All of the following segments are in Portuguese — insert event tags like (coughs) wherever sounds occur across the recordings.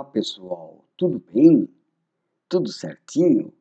Olá pessoal, tudo bem? Tudo certinho?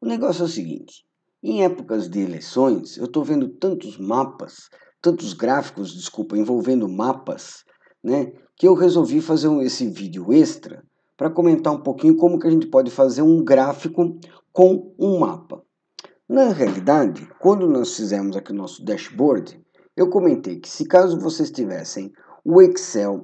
O negócio é o seguinte: em épocas de eleições, eu estou vendo tantos mapas, tantos gráficos, desculpa, envolvendo mapas, né? Que eu resolvi fazer esse vídeo extra para comentar um pouquinho como que a gente pode fazer um gráfico com um mapa. Na realidade, quando nós fizemos aqui o nosso dashboard, eu comentei que se caso vocês tivessem o Excel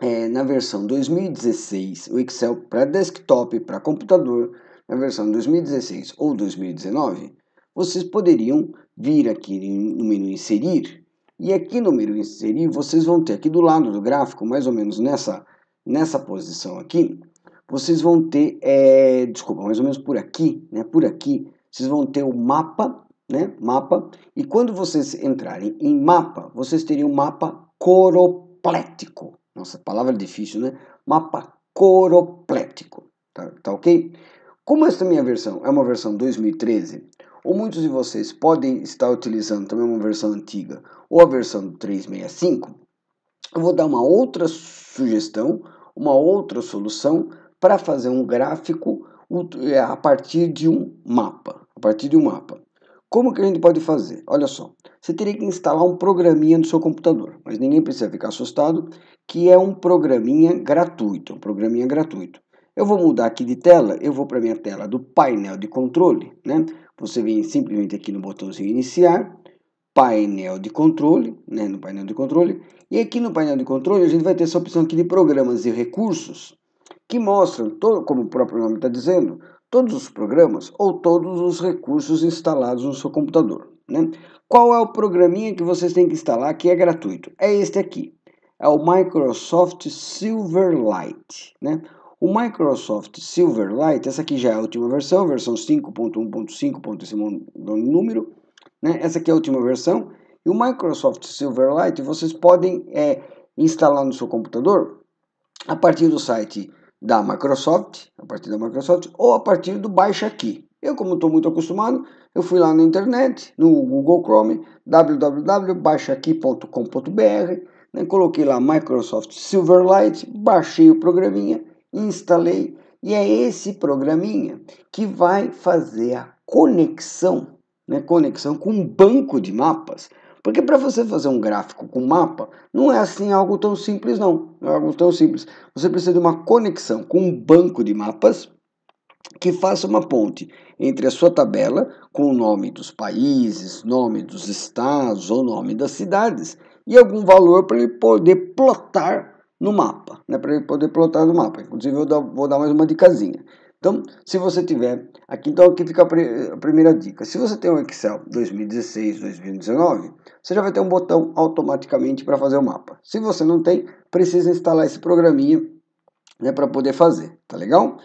é, na versão 2016 o Excel para desktop para computador, na versão 2016 ou 2019, vocês poderiam vir aqui no menu inserir e aqui no menu inserir vocês vão ter aqui do lado do gráfico, mais ou menos nessa nessa posição aqui, vocês vão ter, é, desculpa, mais ou menos por aqui, né? Por aqui vocês vão ter o mapa, né? Mapa e quando vocês entrarem em mapa, vocês teriam o mapa coroplético. Nossa, palavra difícil, né? Mapa coroplético. Tá, tá ok? Como esta minha versão é uma versão 2013, ou muitos de vocês podem estar utilizando também uma versão antiga ou a versão 365, eu vou dar uma outra sugestão, uma outra solução para fazer um gráfico é, a partir de um mapa. A partir de um mapa. Como que a gente pode fazer? Olha só, você teria que instalar um programinha no seu computador, mas ninguém precisa ficar assustado, que é um programinha gratuito, um programinha gratuito. Eu vou mudar aqui de tela, eu vou para minha tela do painel de controle, né? Você vem simplesmente aqui no botãozinho iniciar, painel de controle, né, no painel de controle, e aqui no painel de controle a gente vai ter essa opção aqui de programas e recursos, que mostram, todo, como o próprio nome está dizendo, todos os programas ou todos os recursos instalados no seu computador. Né? Qual é o programinha que vocês têm que instalar que é gratuito? É este aqui. É o Microsoft Silverlight. Né? O Microsoft Silverlight, essa aqui já é a última versão, versão 5.1.5. Esse número. Né? Essa aqui é a última versão. E o Microsoft Silverlight vocês podem é, instalar no seu computador a partir do site da Microsoft, a partir da Microsoft, ou a partir do Baixa Aqui. Eu, como estou muito acostumado, eu fui lá na internet, no Google Chrome, www.baixaqui.com.br, né, coloquei lá Microsoft Silverlight, baixei o programinha, instalei, e é esse programinha que vai fazer a conexão, né, conexão com um banco de mapas, porque para você fazer um gráfico com mapa, não é assim algo tão simples não, não é algo tão simples. Você precisa de uma conexão com um banco de mapas, que faça uma ponte entre a sua tabela com o nome dos países, nome dos estados ou nome das cidades e algum valor para ele poder plotar no mapa, né? para ele poder plotar no mapa. Inclusive eu vou dar mais uma dicasinha. Então, se você tiver aqui, então aqui fica a primeira dica. Se você tem um Excel 2016, 2019, você já vai ter um botão automaticamente para fazer o mapa. Se você não tem, precisa instalar esse programinha né, para poder fazer, tá legal?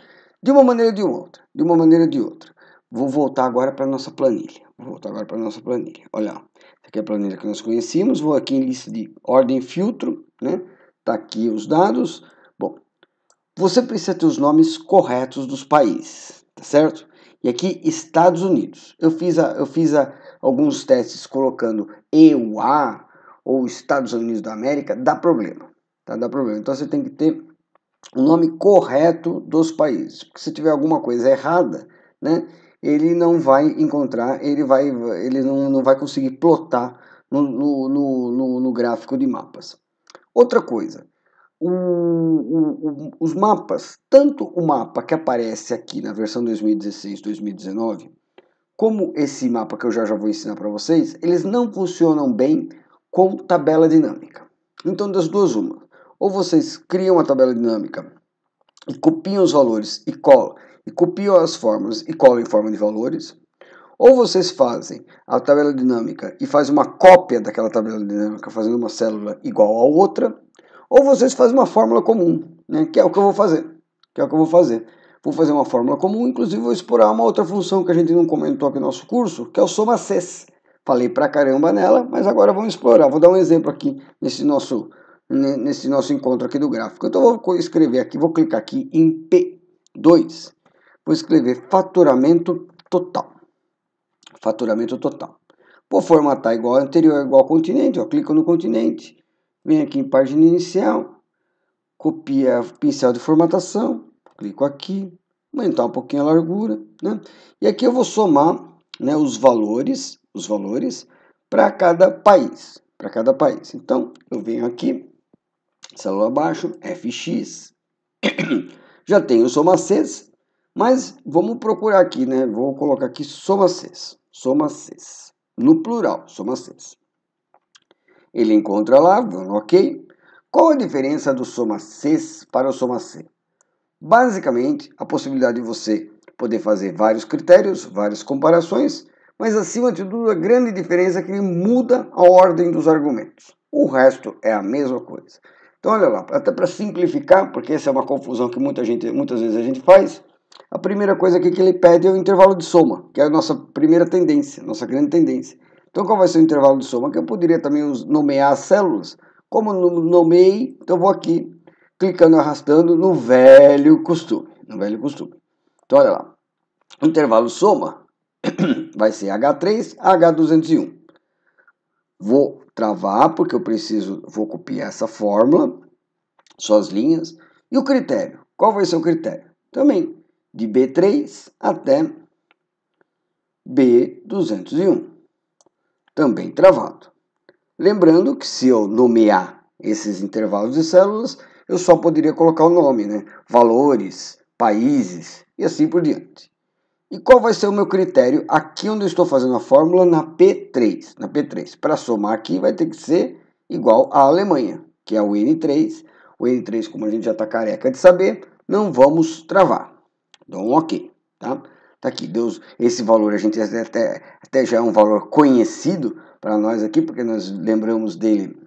De uma maneira ou de outra, de uma maneira ou de outra. Vou voltar agora para a nossa planilha. Vou voltar agora para a nossa planilha. Olha, essa aqui é a planilha que nós conhecíamos. Vou aqui em lista de ordem filtro, né? Tá aqui os dados. Bom, você precisa ter os nomes corretos dos países, tá certo? E aqui Estados Unidos. Eu fiz, a, eu fiz a, alguns testes colocando EUA ou Estados Unidos da América, dá problema, tá? Dá problema. Então você tem que ter o nome correto dos países. Porque se tiver alguma coisa errada, né, ele não vai encontrar, ele, vai, ele não, não vai conseguir plotar no, no, no, no gráfico de mapas. Outra coisa, o, o, o, os mapas, tanto o mapa que aparece aqui na versão 2016-2019, como esse mapa que eu já, já vou ensinar para vocês, eles não funcionam bem com tabela dinâmica. Então, das duas, uma. Ou vocês criam a tabela dinâmica e copiam os valores e colam, e copiam as fórmulas e colam em forma de valores, ou vocês fazem a tabela dinâmica e fazem uma cópia daquela tabela dinâmica, fazendo uma célula igual a outra, ou vocês fazem uma fórmula comum, né, que é o que eu vou fazer. Que é o que eu vou fazer. Vou fazer uma fórmula comum, inclusive vou explorar uma outra função que a gente não comentou aqui no nosso curso, que é o soma Cs. Falei pra caramba nela, mas agora vamos explorar. Vou dar um exemplo aqui nesse nosso nesse nosso encontro aqui do gráfico. Então, vou escrever aqui, vou clicar aqui em P2. Vou escrever faturamento total. Faturamento total. Vou formatar igual anterior, igual continente. Ó, clico no continente. Vem aqui em página inicial. Copia pincel de formatação. Clico aqui. Aumentar um pouquinho a largura. Né? E aqui eu vou somar né, os valores, os valores para cada país. Para cada país. Então, eu venho aqui célula abaixo, Fx. (clears throat) Já tenho soma Cs, mas vamos procurar aqui, né? Vou colocar aqui soma somacês, soma no plural, soma Ele encontra lá, vamos ok. Qual a diferença do soma para o soma Basicamente, a possibilidade de você poder fazer vários critérios, várias comparações, mas acima de tudo a grande diferença é que ele muda a ordem dos argumentos. O resto é a mesma coisa. Então, olha lá, até para simplificar, porque essa é uma confusão que muita gente, muitas vezes a gente faz, a primeira coisa aqui que ele pede é o intervalo de soma, que é a nossa primeira tendência, nossa grande tendência. Então, qual vai ser o intervalo de soma? Que eu poderia também nomear as células. Como nomeei, então vou aqui, clicando e arrastando no velho costume. No velho costume. Então, olha lá. O intervalo de soma (coughs) vai ser H3, H201. Vou travar, porque eu preciso, vou copiar essa fórmula, suas linhas. E o critério? Qual vai ser o critério? Também, de B3 até B201. Também travado. Lembrando que se eu nomear esses intervalos de células, eu só poderia colocar o nome, né? Valores, países e assim por diante. E qual vai ser o meu critério? Aqui onde eu estou fazendo a fórmula na P3. Na P3, para somar aqui vai ter que ser igual à Alemanha, que é o N3. O N3, como a gente já está careca de saber, não vamos travar. um então, ok, tá? Tá aqui, Deus, esse valor a gente até, até já é um valor conhecido para nós aqui, porque nós lembramos dele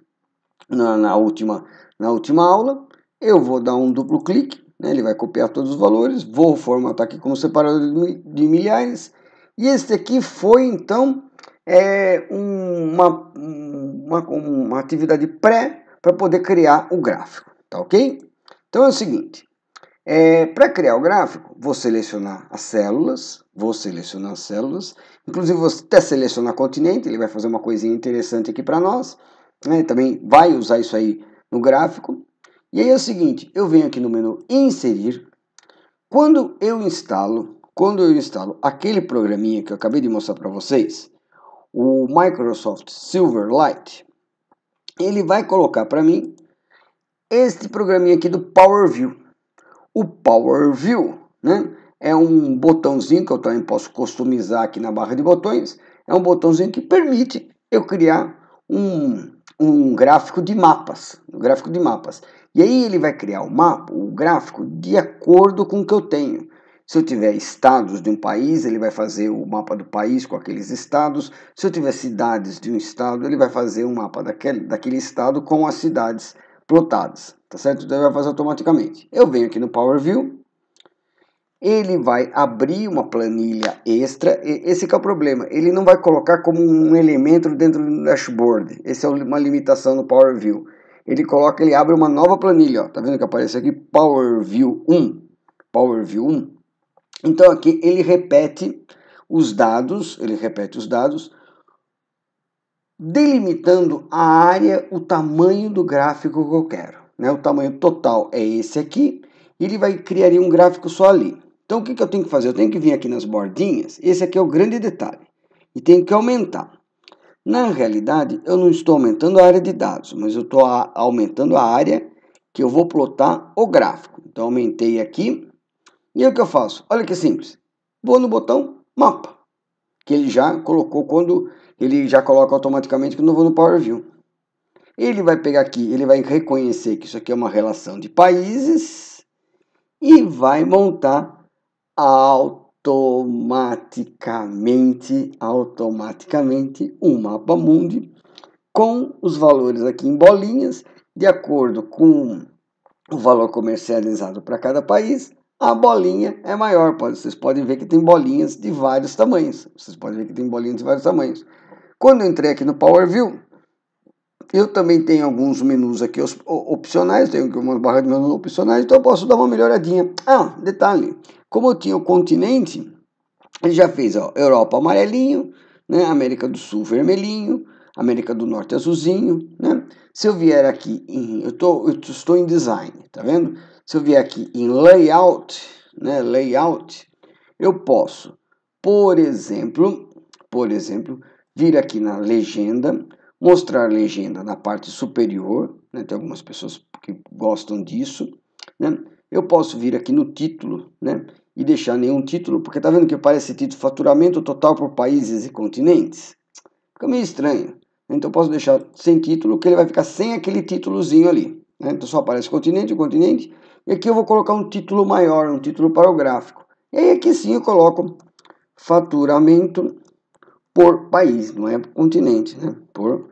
na, na, última, na última aula. Eu vou dar um duplo clique né? Ele vai copiar todos os valores, vou formatar aqui como separador de milhares. E este aqui foi, então, é, uma, uma, uma atividade pré para poder criar o gráfico, tá ok? Então é o seguinte, é, para criar o gráfico, vou selecionar as células, vou selecionar as células, inclusive vou até selecionar continente, ele vai fazer uma coisinha interessante aqui para nós, né? também vai usar isso aí no gráfico. E aí é o seguinte, eu venho aqui no menu inserir. Quando eu instalo, quando eu instalo aquele programinha que eu acabei de mostrar para vocês, o Microsoft Silverlight, ele vai colocar para mim este programinha aqui do Power View. O Power View, né? É um botãozinho que eu também posso customizar aqui na barra de botões. É um botãozinho que permite eu criar um, um gráfico de mapas, um gráfico de mapas. E aí ele vai criar o mapa, o gráfico, de acordo com o que eu tenho. Se eu tiver estados de um país, ele vai fazer o mapa do país com aqueles estados. Se eu tiver cidades de um estado, ele vai fazer um mapa daquele, daquele estado com as cidades plotadas. Tá certo? Então ele vai fazer automaticamente. Eu venho aqui no Power View. Ele vai abrir uma planilha extra. Esse é o problema. Ele não vai colocar como um elemento dentro do dashboard. Essa é uma limitação no Power View ele coloca, ele abre uma nova planilha, ó. tá vendo que aparece aqui Power View 1, Power View 1. Então aqui ele repete os dados, ele repete os dados, delimitando a área, o tamanho do gráfico que eu quero. Né? O tamanho total é esse aqui, e ele vai criar um gráfico só ali. Então o que, que eu tenho que fazer? Eu tenho que vir aqui nas bordinhas, esse aqui é o grande detalhe, e tenho que aumentar. Na realidade, eu não estou aumentando a área de dados, mas eu estou aumentando a área que eu vou plotar o gráfico. Então, aumentei aqui. E aí, o que eu faço? Olha que simples. Vou no botão Mapa, que ele já colocou quando ele já coloca automaticamente quando eu vou no Power View. Ele vai pegar aqui, ele vai reconhecer que isso aqui é uma relação de países e vai montar a automaticamente, automaticamente um mapa mundi com os valores aqui em bolinhas, de acordo com o valor comercializado para cada país, a bolinha é maior. Vocês podem ver que tem bolinhas de vários tamanhos. Vocês podem ver que tem bolinhas de vários tamanhos. Quando eu entrei aqui no Power View, eu também tenho alguns menus aqui opcionais, tenho uma barra de menus opcionais, então eu posso dar uma melhoradinha. Ah, detalhe, como eu tinha o continente, ele já fez ó, Europa amarelinho, né? América do Sul vermelhinho, América do Norte azulzinho, né? Se eu vier aqui em, eu, tô, eu estou em design, tá vendo? Se eu vier aqui em layout, né? Layout, eu posso, por exemplo, por exemplo, vir aqui na legenda, mostrar legenda na parte superior, né? Tem algumas pessoas que gostam disso, né? Eu posso vir aqui no título, né? E deixar nenhum título, porque tá vendo que parece título faturamento total por países e continentes? Fica meio estranho. Então eu posso deixar sem título, que ele vai ficar sem aquele títulozinho ali. Né? Então só aparece continente, continente. E aqui eu vou colocar um título maior, um título para o gráfico. E aí aqui sim eu coloco faturamento por país, não é por continente, né? Por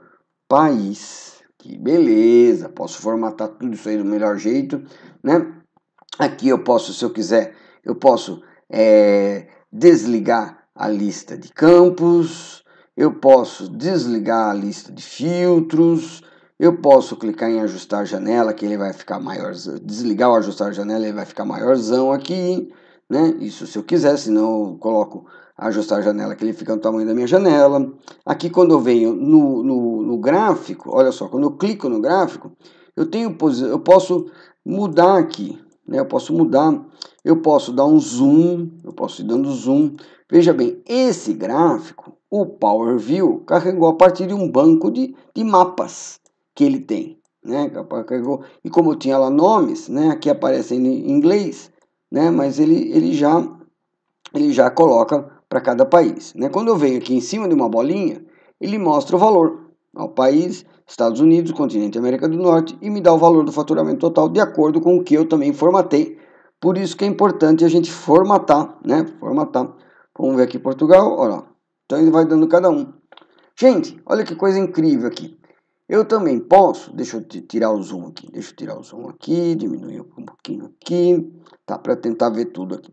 país. Que beleza! Posso formatar tudo isso aí do melhor jeito, né? Aqui eu posso, se eu quiser, eu posso é, desligar a lista de campos, eu posso desligar a lista de filtros, eu posso clicar em ajustar janela, que ele vai ficar maior, desligar o ajustar janela, ele vai ficar maiorzão aqui, né? Isso se eu quiser, senão eu coloco ajustar janela, que ele fica no tamanho da minha janela. Aqui quando eu venho no, no, no gráfico, olha só, quando eu clico no gráfico, eu, tenho, eu posso mudar aqui, né? eu posso mudar, eu posso dar um zoom, eu posso ir dando zoom. Veja bem, esse gráfico, o Power View, carregou a partir de um banco de, de mapas que ele tem. Né? Carregou, e como eu tinha lá nomes, né? aqui aparecem em inglês, né? mas ele, ele, já, ele já coloca para cada país. Né? Quando eu venho aqui em cima de uma bolinha, ele mostra o valor ao país Estados Unidos, continente América do Norte e me dá o valor do faturamento total de acordo com o que eu também formatei. Por isso que é importante a gente formatar, né? Formatar. Vamos ver aqui Portugal, olha lá. Então ele vai dando cada um. Gente, olha que coisa incrível aqui. Eu também posso, deixa eu tirar o zoom aqui, deixa eu tirar o zoom aqui, diminuir um pouquinho aqui, tá? Para tentar ver tudo aqui.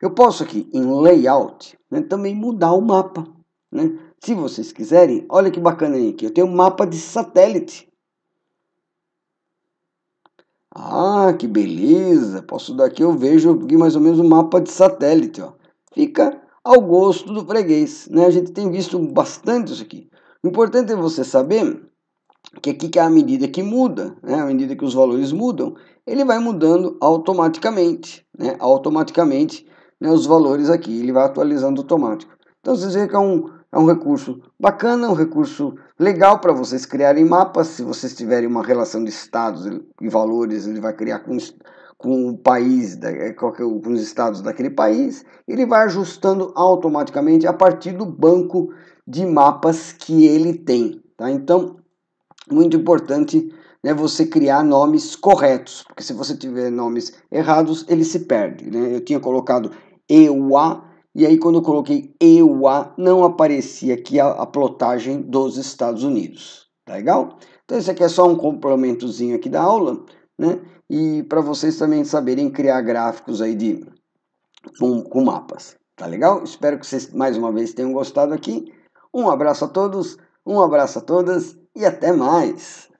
Eu posso aqui em layout, né, também mudar o mapa, né? Se vocês quiserem, olha que bacana aí, aqui eu tenho um mapa de satélite. Ah, que beleza! Posso dar aqui? eu vejo aqui mais ou menos um mapa de satélite, ó. Fica ao gosto do freguês, né? A gente tem visto bastante isso aqui. O importante é você saber que aqui que é a medida que muda, né? À medida que os valores mudam, ele vai mudando automaticamente, né? Automaticamente, né? Os valores aqui, ele vai atualizando automático. Então vocês veem que é um é um recurso bacana, é um recurso legal para vocês criarem mapas. Se vocês tiverem uma relação de estados e valores, ele vai criar com, com o país, é, é com os estados daquele país. Ele vai ajustando automaticamente a partir do banco de mapas que ele tem. Tá? Então, muito importante né, você criar nomes corretos, porque se você tiver nomes errados, ele se perde. Né? Eu tinha colocado EUA e aí, quando eu coloquei EUA, não aparecia aqui a, a plotagem dos Estados Unidos. Tá legal? Então, esse aqui é só um complementozinho aqui da aula, né? E para vocês também saberem criar gráficos aí de, com, com mapas. Tá legal? Espero que vocês mais uma vez tenham gostado aqui. Um abraço a todos, um abraço a todas e até mais!